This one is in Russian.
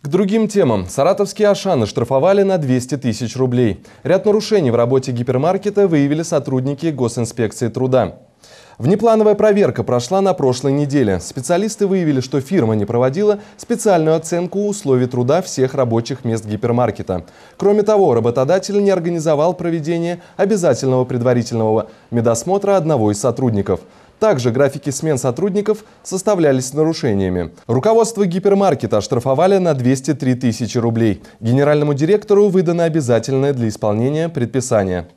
К другим темам. Саратовские Ашаны штрафовали на 200 тысяч рублей. Ряд нарушений в работе гипермаркета выявили сотрудники Госинспекции труда. Внеплановая проверка прошла на прошлой неделе. Специалисты выявили, что фирма не проводила специальную оценку условий труда всех рабочих мест гипермаркета. Кроме того, работодатель не организовал проведение обязательного предварительного медосмотра одного из сотрудников – также графики смен сотрудников составлялись с нарушениями. Руководство гипермаркета оштрафовали на 203 тысячи рублей. Генеральному директору выдано обязательное для исполнения предписание.